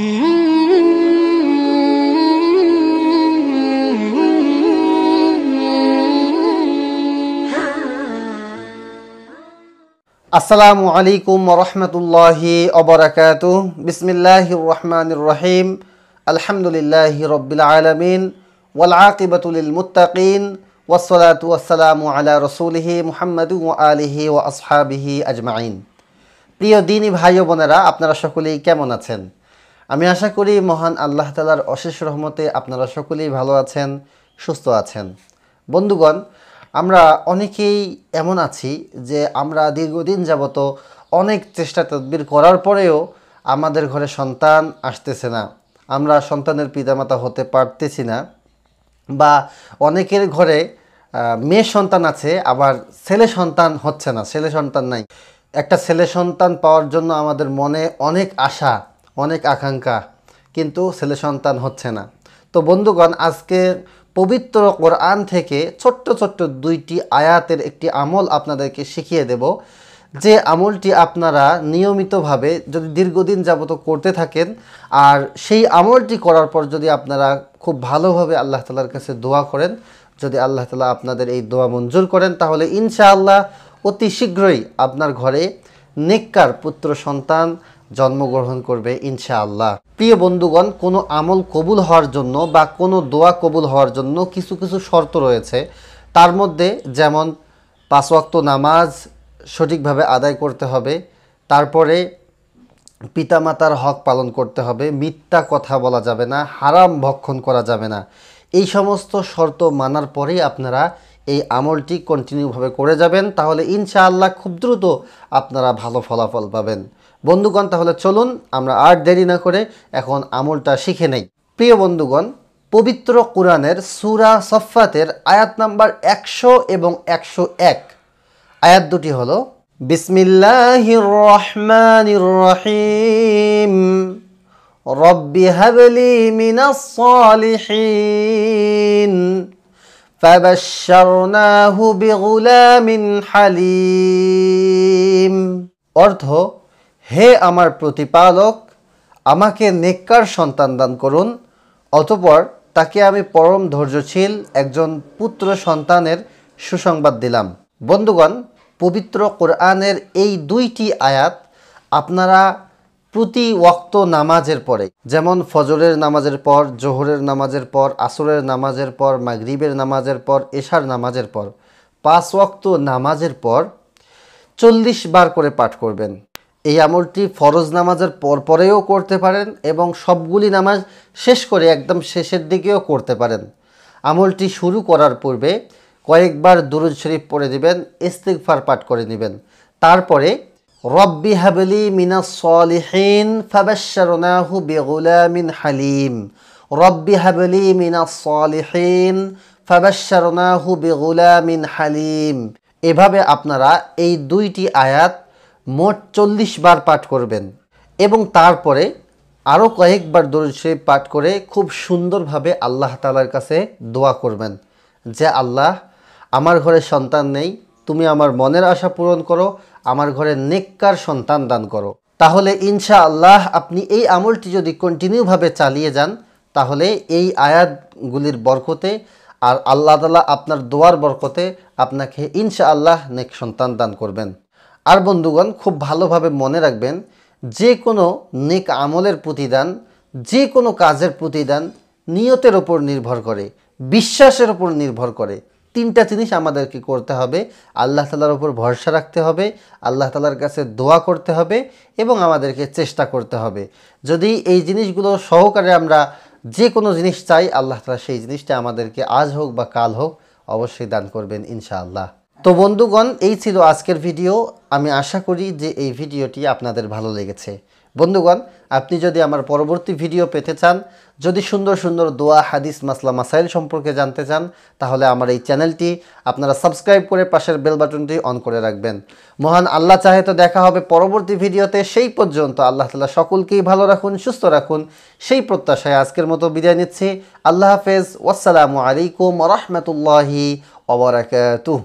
আসসালামু আলাইকুম রহমতুল্লাহি অবরাকাত বিসমিল্লাহ রহমান রহিম আলহামদুলিল্লাহ রবিল আলমিন ওয়ালাকিবতুল মুতাকিন ওসলাত ওয়াসালামু আলা রসুলহি মুহাম্মদ আলিহি ও আসহাবিহি আজমাইন প্রিয় দিনী ভাই বোনেরা আপনারা সকলেই কেমন আছেন আমি আশা করি মহান আল্লাহ তালার অশেষ রহমতে আপনারা সকলেই ভালো আছেন সুস্থ আছেন বন্ধুগণ আমরা অনেকেই এমন আছি যে আমরা দীর্ঘদিন যাবত অনেক চেষ্টা তদবির করার পরেও আমাদের ঘরে সন্তান আসতেছে না আমরা সন্তানের পিতামাতা হতে পারতেছি না বা অনেকের ঘরে মেয়ে সন্তান আছে আবার ছেলে সন্তান হচ্ছে না ছেলে সন্তান নাই একটা ছেলে সন্তান পাওয়ার জন্য আমাদের মনে অনেক আশা অনেক আকাঙ্ক্ষা কিন্তু ছেলে সন্তান হচ্ছে না তো বন্ধুগণ আজকে পবিত্র কোরআন থেকে ছোট্ট ছোট্ট দুইটি আয়াতের একটি আমল আপনাদেরকে শিখিয়ে দেব যে আমলটি আপনারা নিয়মিতভাবে যদি দীর্ঘদিন যাবত করতে থাকেন আর সেই আমলটি করার পর যদি আপনারা খুব ভালোভাবে আল্লাহ তালার কাছে দোয়া করেন যদি আল্লাহ তালা আপনাদের এই দোয়া মঞ্জুর করেন তাহলে ইনশাআল্লাহ অতি শীঘ্রই আপনার ঘরে নেককার পুত্র সন্তান জন্মগ্রহণ করবে ইনশাআল্লাহ প্রিয় বন্ধুগণ কোনো আমল কবুল হওয়ার জন্য বা কোনো দোয়া কবুল হওয়ার জন্য কিছু কিছু শর্ত রয়েছে তার মধ্যে যেমন পাঁচ ওয়াক্ত নামাজ সঠিকভাবে আদায় করতে হবে তারপরে পিতামাতার হক পালন করতে হবে মিথ্যা কথা বলা যাবে না হারাম ভক্ষণ করা যাবে না এই সমস্ত শর্ত মানার পরেই আপনারা এই আমলটি কন্টিনিউভাবে করে যাবেন তাহলে ইনশাআল্লাহ খুব দ্রুত আপনারা ভালো ফলাফল পাবেন বন্ধুগণ তাহলে চলুন আমরা আর দেরি না করে এখন আমলটা শিখে নেই প্রিয় বন্ধুগণ পবিত্র কোরআনের সুরা সফাতের আয়াত নাম্বার একশো এবং একশো এক আয়াত দুটি হল বিসমিল্লাহির রহমান রহিম রব্বি হাবলি মিনাস সালিহিন فبشرناه بغلام অর্থ হে আমার প্রতিপালক আমাকে নেককার সন্তান দান করুন অতপর তাকে আমি পরম ধৈর্যশীল একজন পুত্র সন্তানের সুসংবাদ দিলাম বন্ধুগণ পবিত্র কোরআনের এই দুইটি আয়াত আপনারা প্রতি ওয়াক্ত নামাজের পরে যেমন ফজরের নামাজের পর জোহরের নামাজের পর আসরের নামাজের পর মাগরিবের নামাজের পর এশার নামাজের পর পাঁচ ওয়াক্ত নামাজের পর চল্লিশ বার করে পাঠ করবেন এই আমলটি ফরজ নামাজের পরপরেও করতে পারেন এবং সবগুলি নামাজ শেষ করে একদম শেষের দিকেও করতে পারেন আমলটি শুরু করার পূর্বে কয়েকবার দুরুদ শরীফ পড়ে দিবেন ইস্তিকফার পাঠ করে নেবেন তারপরে রব্বি হাবলি মিনা হালিম রব্বি হাবলি মিনা সলিহীন ফাবাশশারনাহু মিন হালিম এভাবে আপনারা এই দুইটি আয়াত মোট চল্লিশ বার পাঠ করবেন এবং তারপরে আরও কয়েকবার দরুদ শরীফ পাঠ করে খুব সুন্দরভাবে আল্লাহ তালার কাছে দোয়া করবেন যে আল্লাহ আমার ঘরে সন্তান নেই তুমি আমার মনের আশা পূরণ করো আমার ঘরে নেককার সন্তান দান করো তাহলে ইনশা আল্লাহ আপনি এই আমলটি যদি কন্টিনিউভাবে চালিয়ে যান তাহলে এই আয়াতগুলির বরকতে আর আল্লাহ তালা আপনার দোয়ার বরকতে আপনাকে ইনশা আল্লাহ নেক সন্তান দান করবেন আর বন্ধুগণ খুব ভালোভাবে মনে রাখবেন যে কোনো নেক আমলের প্রতিদান যে কোনো কাজের প্রতিদান নিয়তের ওপর নির্ভর করে বিশ্বাসের ওপর নির্ভর করে তিনটা জিনিস আমাদেরকে করতে হবে আল্লাহ তালার ওপর ভরসা রাখতে হবে আল্লাহ তালার কাছে দোয়া করতে হবে এবং আমাদেরকে চেষ্টা করতে হবে যদি এই জিনিসগুলো সহকারে আমরা যে কোনো জিনিস চাই আল্লাহ তালা সেই জিনিসটা আমাদেরকে আজ হোক বা কাল হোক অবশ্যই দান করবেন ইনশাআল্লাহ তো বন্ধুগণ এই ছিল আজকের ভিডিও আমি আশা করি যে এই ভিডিওটি আপনাদের ভালো লেগেছে বন্ধুগণ আপনি যদি আমার পরবর্তী ভিডিও পেতে চান যদি সুন্দর সুন্দর দোয়া হাদিস মাসলা মাসাইল সম্পর্কে জানতে চান তাহলে আমার এই চ্যানেলটি আপনারা সাবস্ক্রাইব করে পাশের বেল বাটনটি অন করে রাখবেন মহান আল্লাহ চাহে তো দেখা হবে পরবর্তী ভিডিওতে সেই পর্যন্ত আল্লাহ তালা সকলকেই ভালো রাখুন সুস্থ রাখুন সেই প্রত্যাশায় আজকের মতো বিদায় নিচ্ছি আল্লাহ হাফেজ ওয়াসালামু আলাইকুম রহমতুল্লাহি ওবরাকাতুহ